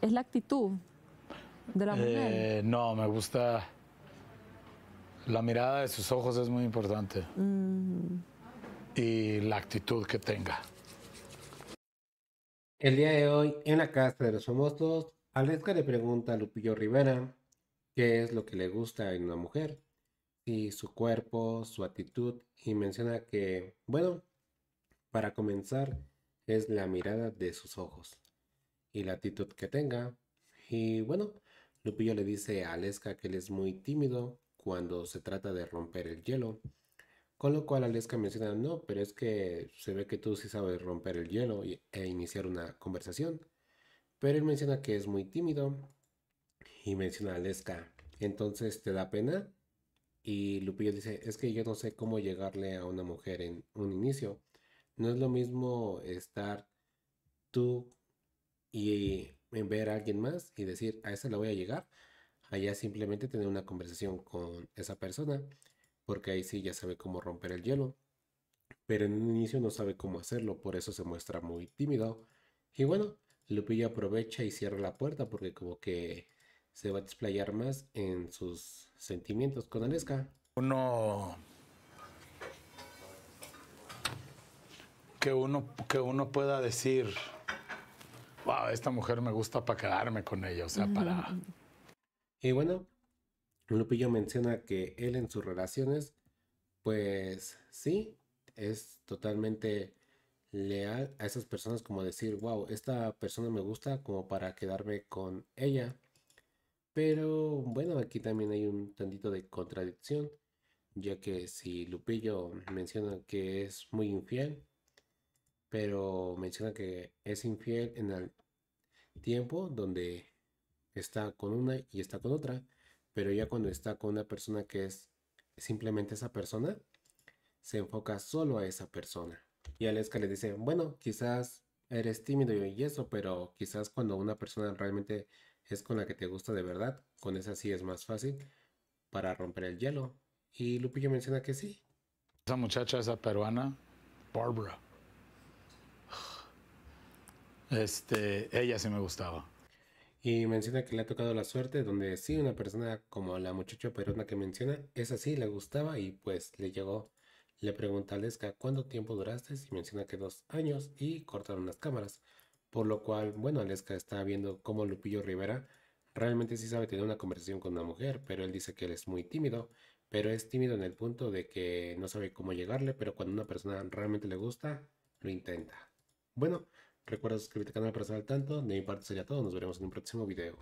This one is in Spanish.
es la actitud de la mujer. Eh, no, me gusta. La mirada de sus ojos es muy importante. Mm. Y la actitud que tenga. El día de hoy, en la casa de los famosos, Aleska le pregunta a Lupillo Rivera qué es lo que le gusta en una mujer. Y su cuerpo, su actitud, y menciona que, bueno, para comenzar, es la mirada de sus ojos y la actitud que tenga. Y bueno, Lupillo le dice a Aleska que él es muy tímido cuando se trata de romper el hielo. Con lo cual Aleska menciona, no, pero es que se ve que tú sí sabes romper el hielo e iniciar una conversación. Pero él menciona que es muy tímido y menciona a Aleska, entonces te da pena. Y Lupillo dice, es que yo no sé cómo llegarle a una mujer en un inicio. No es lo mismo estar tú y en ver a alguien más y decir, a esa la voy a llegar, allá simplemente tener una conversación con esa persona, porque ahí sí ya sabe cómo romper el hielo, pero en un inicio no sabe cómo hacerlo, por eso se muestra muy tímido. Y bueno, Lupillo aprovecha y cierra la puerta porque como que se va a desplayar más en sus sentimientos con Aleska. uno que uno pueda decir esta mujer me gusta para quedarme con ella, o sea, para... Y bueno, Lupillo menciona que él en sus relaciones, pues sí, es totalmente leal a esas personas como decir, wow, esta persona me gusta como para quedarme con ella. Pero bueno, aquí también hay un tantito de contradicción, ya que si Lupillo menciona que es muy infiel, pero menciona que es infiel en el tiempo donde está con una y está con otra, pero ya cuando está con una persona que es simplemente esa persona, se enfoca solo a esa persona. Y Aleska le dice, bueno, quizás eres tímido y eso, pero quizás cuando una persona realmente es con la que te gusta de verdad, con esa sí es más fácil para romper el hielo. Y Lupillo menciona que sí. Esa muchacha, esa peruana, Barbara este, ella se me gustaba. Y menciona que le ha tocado la suerte donde sí una persona como la muchacha perona que menciona, es así, le gustaba y pues le llegó. Le pregunta a Lesca cuánto tiempo duraste y menciona que dos años y cortaron las cámaras. Por lo cual, bueno, Lesca está viendo cómo Lupillo Rivera realmente sí sabe tener una conversación con una mujer, pero él dice que él es muy tímido, pero es tímido en el punto de que no sabe cómo llegarle, pero cuando una persona realmente le gusta, lo intenta. Bueno, Recuerda suscribirte al canal para estar al tanto. De mi parte sería todo. Nos veremos en un próximo video.